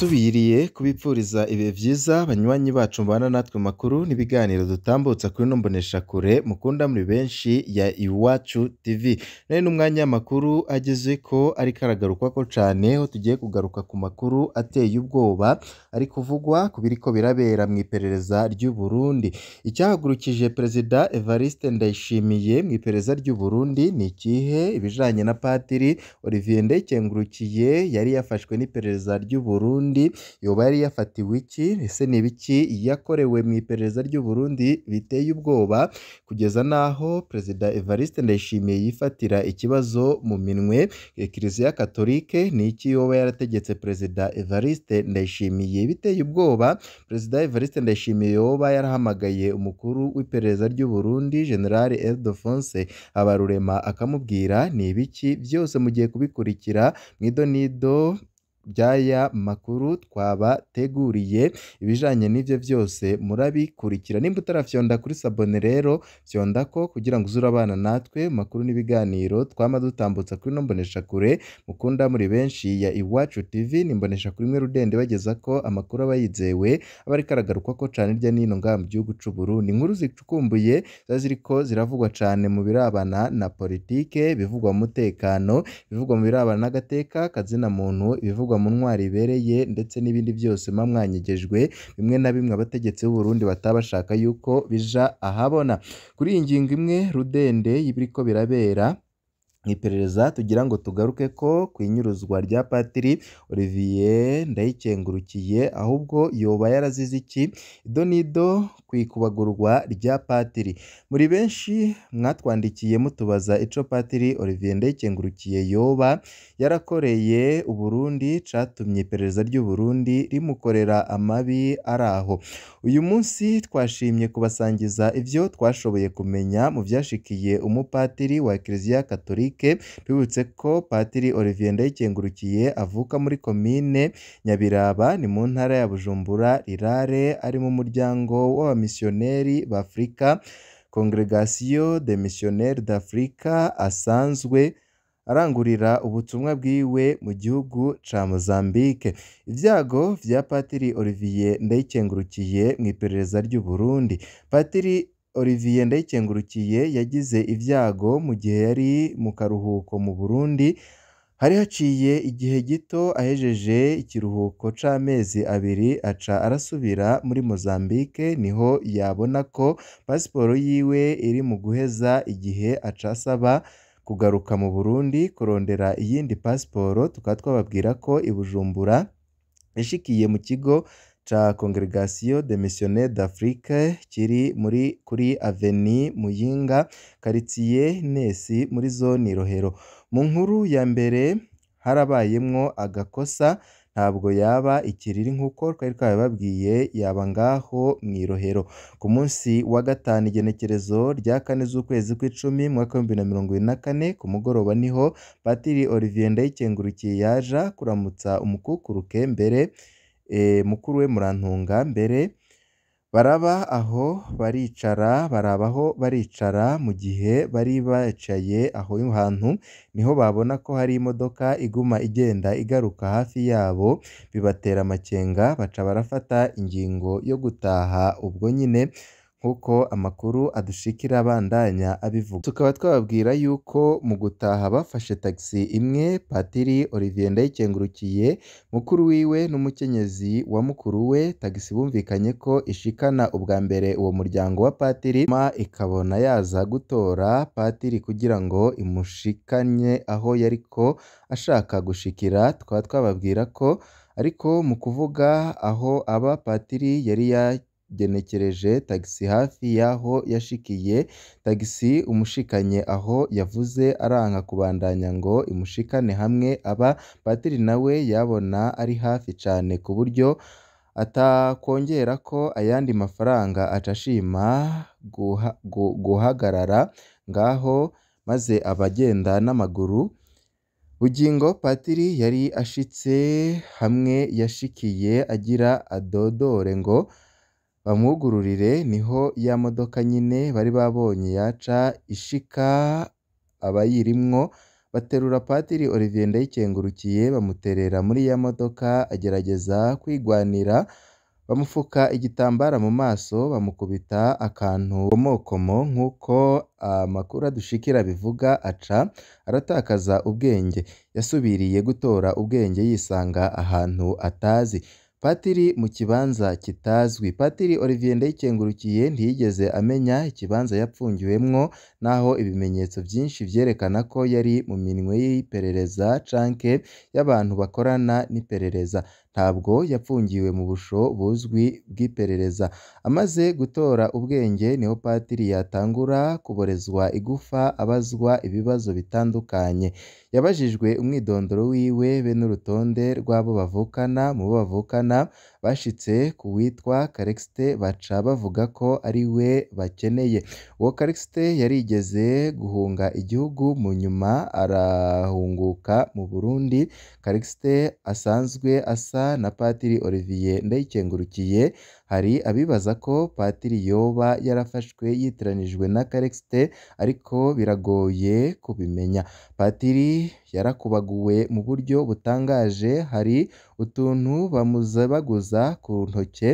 tubiriye kubipfuriza ibihe byiza banywanyi bacu mbana natwe makuru n'ibiganiro dutambutsa kuri nombonesha kure mukunda muri benshi ya iwacu tv nari n'umwanya w'amakuru ageze ko ari ko cyane aho tugiye kugaruka ku makuru ateye ubwoba ari kuvugwa ku biri ko birabera mu iperereza ry'u Burundi icyahagurukije perezida Evariste Ndayishimiye mu iperereza ry'u Burundi ni ikihe ibijyanye na patiri Olivier Ndekengurukiye yari yafashwe n'iperereza ry'u Burundi Burundi yoba yari yafatiwe iki ese ni ibiki yakorewe mu iperereza ry'u Burundi biteye ubwoba kugeza n'aho Perezida Evariste Ndayishimiye yifatira ikibazo mu minwe Kiliziya Katolike ni iki yoba yarategetse Perezida Evariste Ndayishimiye biteye ubwoba Perezida Evariste Ndayishimiye yoba yarahamagaye umukuru w'iperereza ry'u Burundi General Ildefonse Habarurema akamubwira ni ibiki byose mugiye kubikurikira mu idonido by'aya makuru twabateguriye ibijyanye n'ibyo byose murabikurikira nimba utarafyonda kuri sabone rero fyonda ko kugira ngo uzure abana natwe makuru n'ibiganiro twama dutambutsa kuri ino mboneshakure mukunda muri benshi ya iwacu tv ni imboneshakure imwe rudende bageza ko amakuru aba yizewe aba ariko aragarukwa ko cyane hirya no hino ngaha mu gihugu cy'u Burundi inkuru zicukumbuye ziba ziriko ziravugwa cyane mu birabana na politike bivugwa mu mutekano ibivugwa mu birabana n'agateka kazina muntu bivugwa mu ntwari ibereye ndetse n'ibindi byose muba mwanyegejwe bimwe na bimwe abategetsi b'u Burundi bataba yuko bija ahabona kuri iyi ngingo imwe Rudende y'ibiriko birabera mu iperereza tugira ngo tugaruke ko ku inyuruzwa rya Patiri Olivier Ndayikengurukiye ahubwo yoba yarazize iki ido n'ido ku ikubagurwa rya Patiri muri benshi mwatwandikiye mutubaza ico Patiri Olivier Ndayikengurukiye yoba yarakoreye Uburundi catumye iperereza ry'u Burundi rimukorera amabi ari aho uyu munsi twashimye kubasangiza ibyo twashoboye kumenya mu byashikiye umupatiri wa Ecclesia Katolika Patrick bibutse ko Padiri Olivier Ndayikengurukiye avuka muri komine Nyabiraba ni mu ntara ya Bujumbura Rirare ari mu muryango w'abamisiyoneri b'Afurika Congregation de Missionnaires d'Africa asanzwe arangurira ubutumwa bwiwe mu gihugu ca Mozambique ibyago bya Patiri Olivier Ndayikengurukiye mu iperereza ry'u Burundi Patiri Olivier Ndayikengurukiye yagize ibyago mu gihe yari mu karuhuko mu Burundi, hari haciye igihe gito ahejeje ikiruhuko c'amezi abiri aca arasubira muri Mozambique niho yabona ko pasiporo yiwe iri mu guheza igihe aca asaba kugaruka mu Burundi kurondera iyindi pasiporo tukaba twababwira ko i Bujumbura yashikiye mu kigo ca Congregation des Missionnaires d'Afrique kiri muri kuri Aveni Muyinga karitsiye Nesi muri zone Rohero mu nkuru ya mbere harabayemo agakosa ntabwo yaba ikiriri nk'uko twari twabibabwiye yaba ngaho mu irohero ku munsi wa gatanu igenekerezo rya kane z'ukwezi kw'icumi mu mwaka w'ibihumbi na mirongo ine na kane ku mugoroba niho patiri Olivier Ndayikengurukiye yaje kuramutsa umukukuruke mbere Eh, mukuru we murantunga mbere baraba aho baricara barabaho baricara mu gihe bari bicaye aho hantu niho babona ko hari imodoka iguma igenda igaruka hafi yabo bibatera amakenga baca barafata ingingo yo gutaha ubwo nyine nk'uko amakuru adushikira abandanya abivuga tukaba twababwira yuko mu gutaha bafashe taxi imwe patiri Olivier Ndayikengurukiye mukuru wiwe n'umukenyezi wa mukuru we tagisi bumvikanye ko ishikana ubwa mbere uwo muryango wa patiri ma ikabona yaza gutora patiri kugira ngo imushikanye aho yariko ashaka gushikira tukaba twababwira ko ariko mu kuvuga aho aba patiri yari ya genekereje tagisi hafi y'aho yashikiye tagisi umushikanye aho yavuze aranga kubandanya ngo imushikane hamwe aba patiri nawe yabona ari hafi cyane ku buryo atakongera ko ayandi mafaranga acashima guhagarara ngaho maze abagenda n'amaguru bugingo patiri yari ashitse hamwe yashikiye agira adodore ngo bamwugururire niho ya modoka nyine bari babonye yaca ishika abayirimwo baterura Patiri Olivier Ndayikengurukiye bamuterera muri ya modoka agerageza kwigwanira bamufuka igitambara mu maso bamukubita akantu komokomo nk'uko amakuru adushikira bivuga aca aratakaza ubwenge yasubiriye gutora ubwenge yisanga ahantu atazi Patiri mu kibanza kitazwi Patiri Olivier Ndayikengurukiye ntiyigeze amenya ikibanza yapfungiwemwo naho ibimenyetso byinshi byerekana ko yari mu minwe y'iperereza canke y'abantu bakorana n'iperereza ntabwo yapfungiwe mu busho buzwi bw'iperereza amaze gutora ubwenge niho Padiri yatangura kuborezwa igufa abazwa ibibazo bitandukanye yabajijwe umwidondoro wiwe be n'urutonde rw'abo bavukana mu bo bavukana bashitse ku witwa Calixte baca bavuga ko ari we bakeneye uwo yari igeze guhunga igihugu mu nyuma arahunguka mu Burundi Calixte asanzwe asa na Padiri Olivier Ndayikengurukiye hari abibaza ko Padiri yoba yarafashwe yitiranijwe na Calixte ariko biragoye kubimenya Patiri yarakubaguwe mu buryo butangaje hari utuntu baguza ku ntoke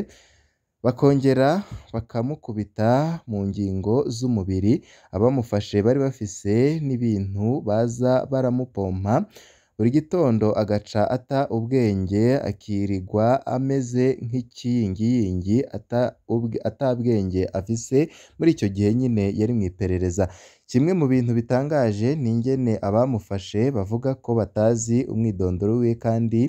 bakongera bakamukubita mu ngingo z'umubiri, abamufashe bari bafise n'ibintu baza baramupompa, buri gitondo agaca ata ubwenge akirigwa ameze nk'ikiyingiyingi ata bwenge afise, muri icyo gihe nyine yari mu iperereza. Kimwe mu bintu bitangaje ni ingene abamufashe bavuga ko batazi umwidondoro we kandi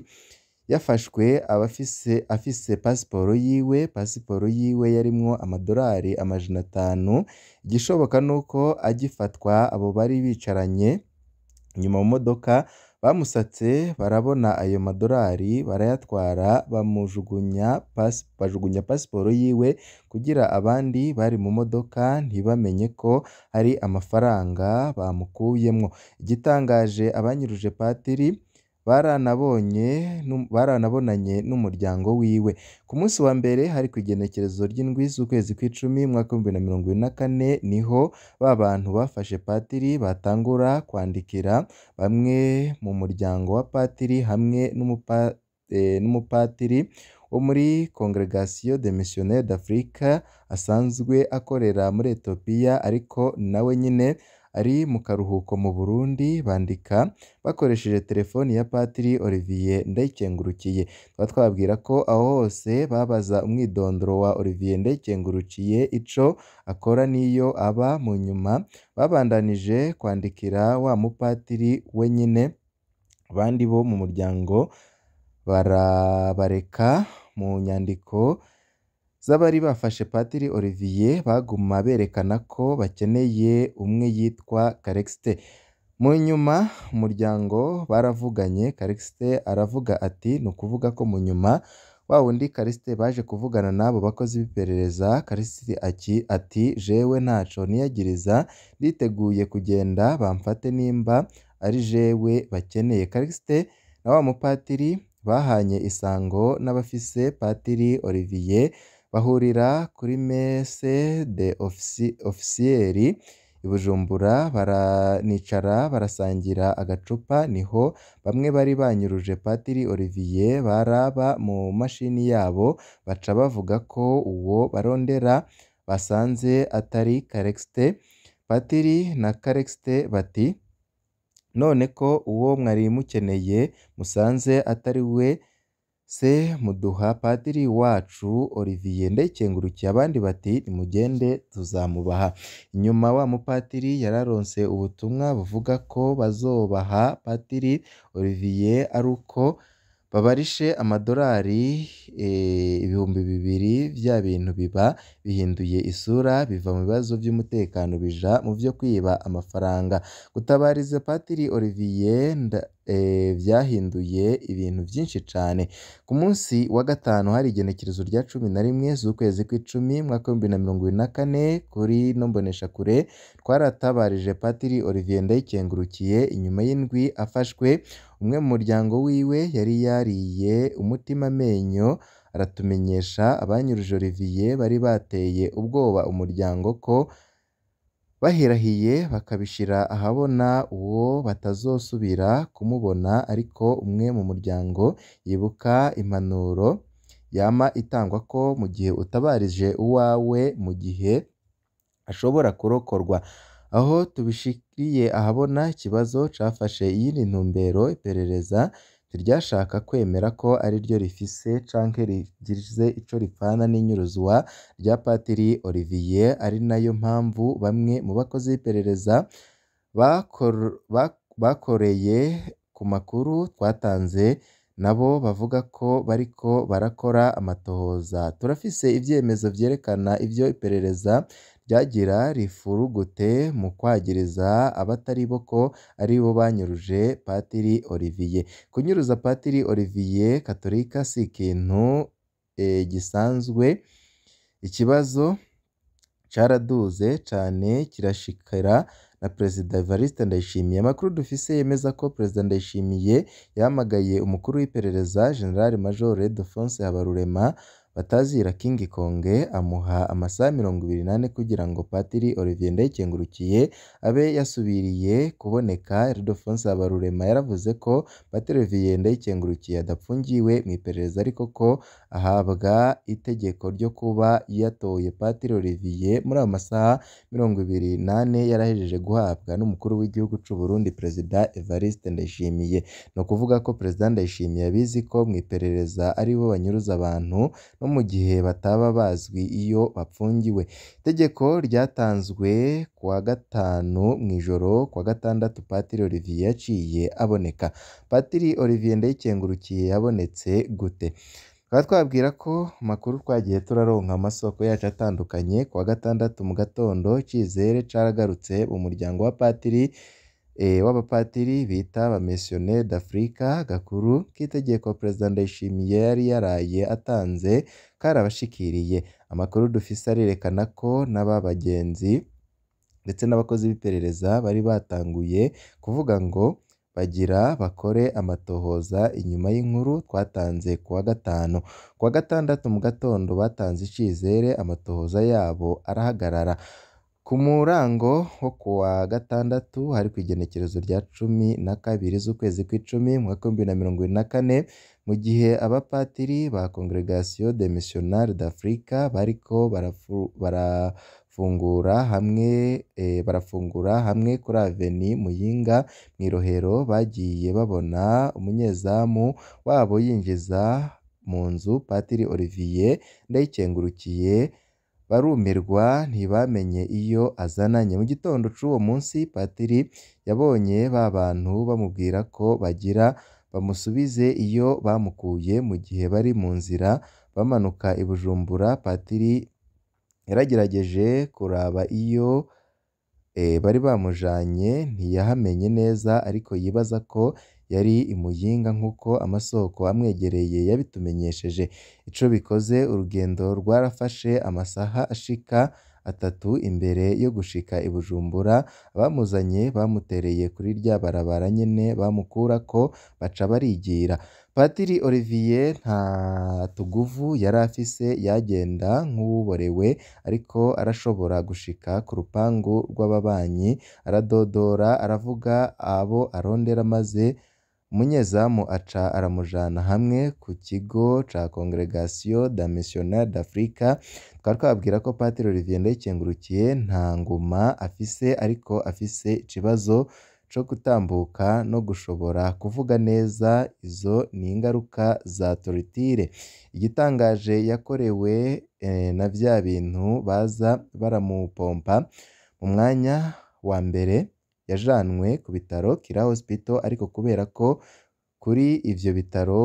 yafashwe abafise afise pasiporo yiwe pasiporo yiwe yarimwo amadorari amajana atanu igishoboka nuko agifatwa abo bari bicaranye nyuma mu modoka bamusatse barabona ayo madorari barayatwara bamujugunya bajugunya pasiporo yiwe kugira abandi bari mu modoka ntibamenye ko hari amafaranga bamukuyemwo igitangaje abanyiruje patiri baranabonanye n'umuryango wiwe ku munsi wa mbere hari ku igenekerezo ry'indwi z'ukwezi kw'icumi mu mwaka w'ibihumbi na mirongo na kane niho ba bantu bafashe Patiri batangura kwandikira bamwe mu muryango wa Patiri hamwe eh, numupatiri wo muri Congregation de Missionnaires d'Afrique asanzwe akorera muri Ethiopia ariko nawe nyine ari mu karuhuko mu Burundi bandika bakoresheje telefoni ya Padiri Olivier Ndayikengurukiye tukaba twababwira ko aho hose babaza umwidondoro wa Olivier Ndayikengurukiye ico akora n'iyo aba mu nyuma babandanije kwandikira wa mupatiri wenyine abandi bo mu muryango barabareka mu nyandiko z'abari bafashe Padiri Olivier baguma berekana ko bakeneye umwe yitwa Calixte mu nyuma umuryango baravuganye Calixte aravuga ati ni ukuvuga ko mu nyuma wa wundi Calixte baje kuvugana n'abo bakozi b'iperereza Calixte ati jewe ntaco niyagiriza niteguye kugenda bamfate nimba ari jewe bakeneye Calixte na wa mupatiri bahanye isango n'abafise Padiri Olivier bahurira kuri messe de ofisiyeri i Bujumbura baranicara barasangira agacupa niho bamwe bari banyuruje Patiri Olivier baraba mu mashini yabo baca bavuga ko uwo barondera basanze atari Calixte Patiri na Calixte bati none ko uwo mwari mukeneye musanze atari we se muduha padiri wacu Olivier ndekengurukiye abandi bati nimugende tuzamubaha inyuma wa mupatiri yararonse ubutumwa buvuga ko bazobaha padiri Olivier ari uko babarishe amadolari eh, ibihumbi bibiri bya bintu biba bihinduye isura biva mu bibazo by'umutekano bija mu byo kwiba amafaranga gutabariza Patiri Olivier eh, byahinduye ibintu byinshi cyane ku munsi wa gatanu hari igenekerezo rya cumi na rimwe z'ukwezi kw'icumi mwaka w'ibihumbi na mirongo na kane kuri nombonesha kure twaratabarije Patiri Olivier Ndayikengurukiye inyuma y'indwi afashwe umwe mu muryango wiwe yari yariye umutima amenyo aratumenyesha abanyuruje Olivier bari bateye ubwoba umuryango ko bahirahiye bakabishyira ahabona uwo batazosubira kumubona ariko umwe mu muryango yibuka impanuro yama itangwa ko mu gihe utabarije uwawe mu gihe ashobora kurokorwa aho tubishika yagiye ahabona ikibazo cyafashe iyindi ntumbero iperereza ntiryashaka kwemera ko ari ryo rifise canke rigize ico ripfana n'inyuruzwa rya Patiri Olivier ari nayo mpamvu bamwe mu bakozi b'iperereza bakoreye ku makuru twatanze nabo bavuga ko bariko barakora amatohoza turafise ivyemezo vyerekana ivyo iperereza ryagira rifurugute mu kwagiriza abatari bo ko ari bo banyuruje Padiri Olivier kunyuruza Padiri Olivier Katolika si ikintu e, gisanzwe ikibazo cyaraduze cyane kirashikira na Perezida Evariste Ndayishimiye amakuru dufise yemeza ko Perezida Ndayishimiye yahamagaye umukuru w'iperereza General Major Ildefonse Habarurema Batazira King Konge amuha amasaha mirongo ibiri n'ane kugira ngo Padiri Olivier Ndayikengurukiye abe yasubiriye kuboneka, Ildephonse Habarurema yaravuze ko Padiri Olivier Ndayikengurukiye adapfungiwe mu iperereza ariko ko ahabwa itegeko ryo kuba yatoye Padiri Olivier muri ayo masaha mirongo ibiri n'ane yari guhabwa n'Umukuru w'Igihugu cy'u Burundi Perezida Evariste Ndayishimiye, ni ukuvuga ko Perezida Ndayishimiye abizi ko mu iperereza aribo banyuruza abantu no mu gihe bataba bazwi iyo bapfungiwe itegeko ryatanzwe ku wa gatanu mu ijoro ku wa gatandatu Patiri Olivier yaciye aboneka Patiri Olivier ndayikengurukiye yabonetse gute tukaba twabwira ko amakuru twagiye turaronka amasoko yacu atandukanye ku wa gatandatu mu gatondo Cyizere caragarutse mu muryango wa Patiri Eh, w'abapatiri bita abamisiyone d'Afurika gakuru k'itegeko Perezida Ndayishimiye yari yaraye atanze karabashikiriye amakuru dufise arerekana ko n'aba bagenzi ndetse n'abakozi b'iperereza bari batanguye kuvuga ngo bagira bakore amatohoza inyuma y'inkuru twatanze kuwa gatanu kuwa gatandatu mu gatondo batanze icyizere amatohoza yabo arahagarara Ku murango wo ku wa gatandatu hari ku igenekerezo rya cumi na kabiri z'ukwezi kw'icumi mu mwaka w'ibihumbi na mirongo irindwi na kane, mu gihe abapatiri ba Congregation de Missionnaires d'Afrique bariko barafungura hamwe e, barafungura hamwe kuri Avenue Muyinga mu Irohero bagiye babona umunyezamu wabo yinjiza mu nzu Padiri Olivier Ndayikengurukiye. barumirwa ntibamenye iyo azananye, mu gitondo cy'uwo munsi Patiri yabonye ba bantu bamubwira ko bagira bamusubize iyo bamukuye, mu gihe bari mu nzira bamanuka i Bujumbura, Patiri yaragerageje kuraba iyo eh, bari bamujanye ntiyahamenye neza ariko yibaza ko yari i Muyinga nk'uko amasoko amwegereye yabitumenyesheje. Ico bikoze urugendo rwarafashe amasaha ashika atatu imbere yo gushika i Bujumbura, abamuzanye bamutereye kuri rya barabara nyene ko baca barigira. Patiri Olivier nta tuguvu yari afise yagenda nk'uwuborewe ariko arashobora gushika ku rupangu rw'ababanyi aradodora aravuga abo arondera maze umunyezamu aca aramujana hamwe ku kigo ca Congregation da Missionnaire d'Africa twari twababwira ko Patiro Olivier Ndayikengurukiye nta nguma afise ariko afise ikibazo cyo gutambuka no gushobora kuvuga neza izo ni ingaruka za torutire igitangaje yakorewe eh, na bya bintu baza baramupompa mu mwanya wa mbere yajyanwe ku bitaro Kira Hospital ariko kubera ko kuri ibyo bitaro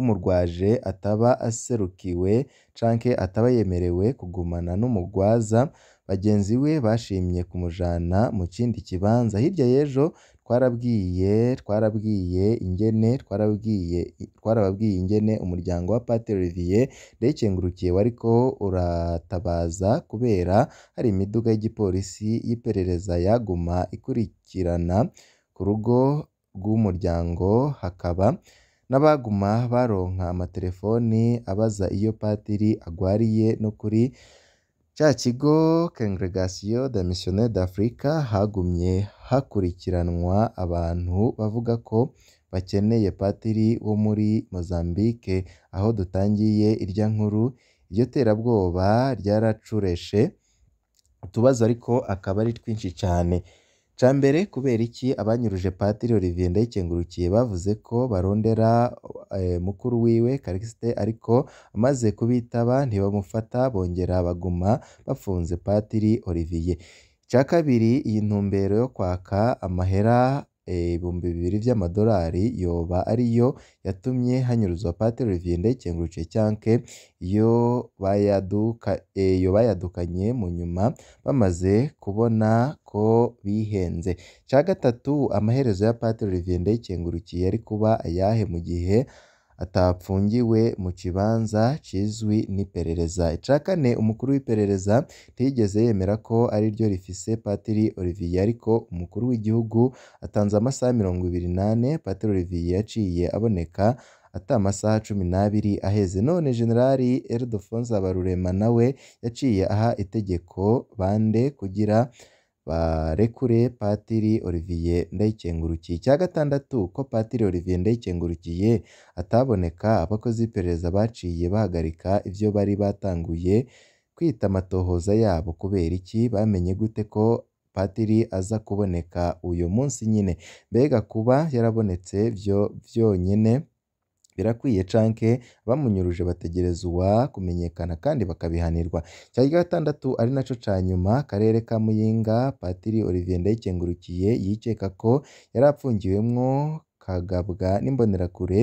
umurwaje ataba aserukiwe canke ataba yemerewe kugumana n'umugwaza bagenzi we bashimye kumujana mu kindi kibanza hirya y'ejo twarabwiye twarabwiye ingene twarabwiye twarababwiye ingene umuryango wa Padiri Olivier Ndekengurukiye wariko uratabaza kubera hari imiduga y'igipolisi y'iperereza yaguma ikurikirana ku rugo rw'umuryango hakaba n'abaguma baronka amatelefoni abaza iyo Padiri agwariye no kuri cya kigo Congregation des Missionnaires d'Africa hagumye hakurikiranwa abantu bavuga ko bakeneye Patiri wo muri Mozambique, aho dutangiye irya nkuru, iryo terabwoba ryaracureshe, utubazo ariko akaba ari twinshi cyane. mbere kubera iki abanyuruje Padiri Olivier Ndayikengurukiye bavuze ko barondera e, mukuru wiwe Callixte ariko amaze kubitaba ntibamufata bongera baguma bafunze Padiri Olivier. Icya kabiri iyi ntumbero yo kwaka amahera ibihumbi bibiri by'amadolari yoba ariyo yatumye hanyuruzwa Padiri Olivier Ndayicyengurukiye cyanke iyo bayaduka iyo e, bayadukanye mu nyuma bamaze kubona ko bihenze cya gatatu amaherezo ya Padiri Olivier Ndayicyengurukiye yari kuba ayahe mu gihe atapfungiwe mu kibanza kizwi n'iperereza ica kane umukuru w'iperereza ntiyigeze yemera ko ari ryo rifise Patiri Olivier ariko umukuru w'igihugu atanze amasaha mirongo ibiri n'ane Patiri Olivier yaciye aboneka ata amasaha cumi n'abiri aheze none generali Ildefonse Habarurema nawe yaciye aha itegeko bande kugira barekure Patiri Olivier Ndayikengurukiye icya gatandatu ko Patiri Olivier Ndayikengurukiye ataboneka abakozi iperereza baciye bahagarika ibyo bari batanguye kwita amatohoza yabo kubera iki bamenye gute ko Patiri aza kuboneka uyu munsi nyine mbega kuba yarabonetse byo byonyine birakwiye canke bamunyuruje bategereza uwa kumenyekana kandi bakabihanirwa icya gatandatu ari naco ca nyuma karere ka Muyinga Patiri Olivier Ndayikengurukiye yikeka ko yari apfungiwemwo kagabwa n'imbonerakure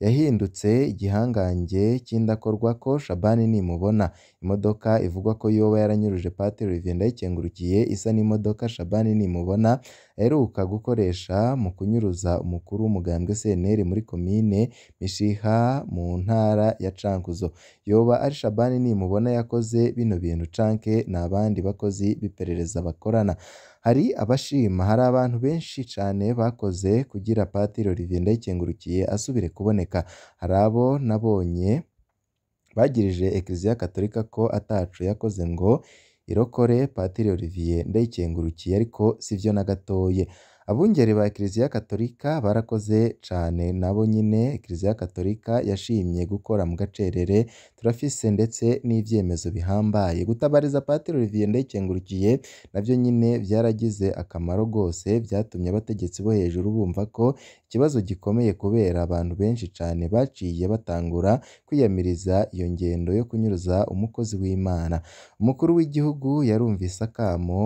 yahindutse igihangange cy'indakorwa ko Shabani nimubona imodoka ivugwa ko yoba yaranyuruje Patiri Olivier Ndayikengurukiye isa n'imodoka Shabani nimubona aheruka gukoresha mu kunyuruza umukuru w'umugambwe CNL muri komine Mishiha mu ntara ya Cankuzo yoba ari Shabani nimubona yakoze bino bintu canke n'abandi bakozi b'iperereza bakorana hari abashima hari abantu benshi cane bakoze kugira Patiro Olivier Ndayikengurukiye asubire kuboneka hari abo nabonye bagirije Eklezia Katolika ko atacu yakoze ngo irokore Padiri Olivier ndayikengurukiye ariko si byo na gatoya Abungeri ba Kiliziya Gatolika barakoze cyane nabo nyine Kiliziya Gatolika yashimye gukora mu gacerere turafise ndetse n'ibyemezo bihambaye gutabariza Padiri Olivier Ndekengurukiye nabyo nyine byaragize akamaro rwose byatumye abategetsi bo hejuru bumva ko ikibazo gikomeye kubera abantu benshi cyane baciye batangura kwiyamiriza iyo ngendo yo kunyuruza umukozi w'Imana. Umukuru w'igihugu yarumvise akamo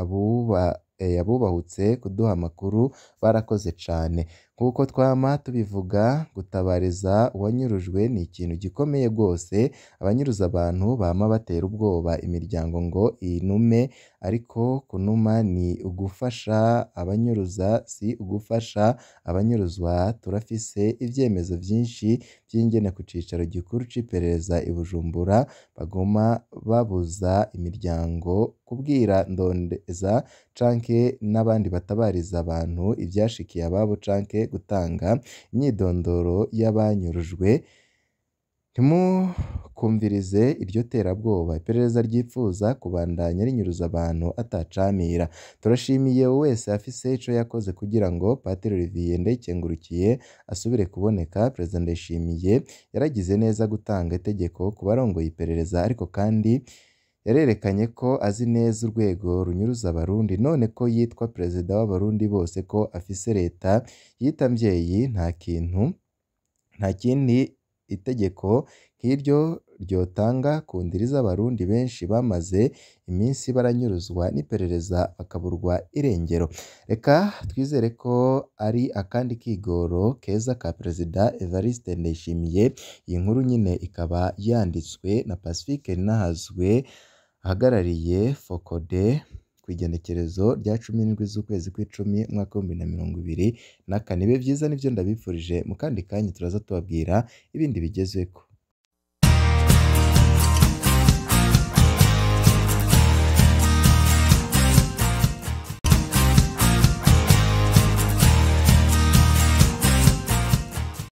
abuba Eh, yabubahutse kuduha amakuru barakoze cyane. nk'uko twama tubivuga gutabariza uwanyurujwe ni ikintu gikomeye rwose, abanyuruza abantu bama batera ubwoba imiryango ngo inume ariko kunuma ni ugufasha abanyuruza si ugufasha abanyuruzwa, turafise ibyemezo byinshi by'ingene ku cicaro gikuru c'iperereza i Bujumbura baguma babuza imiryango kubwira Ndondeza canke n'abandi batabariza abantu ibyashikiye ababo canke gutanga imyidondoro y'abanyurujwe, ntimukumvirize iryo terabwoba, iperereza ryifuza kubandanya rinyuruza abantu atacamira, turashimiye wese afise ico yakoze kugira ngo Padiri Olivier Ndekengurukiye asubire kuboneka, Perezida Ndayishimiye yaragize neza gutanga itegeko ku barongoye iperereza ariko kandi yarerekanye ko azi neza urwego runyuruza abarundi none ko yitwa perezida w'abarundi bose ko afise leta yitambyeyi nta kintu nta kindi itegeko nk'iryo ryotanga ku ndiri z'abarundi benshi bamaze iminsi baranyuruzwa n'iperereza bakaburwa irengero reka twizere ko ari akandi kigoro keza ka perezida Evariste Ndayishimiye iyi nkuru nyine ikaba yanditswe na Pacifique Nahazwe ahagarariye Fokode ku igenekerezo rya cumi n'indwi z'ukwezi kw'icumi umwaka w'ibihumbi na mirongo ibiri na kane, ibihe byiza nibyo ndabifurije mu kandi kanya turaza tubabwira ibindi bigezeho.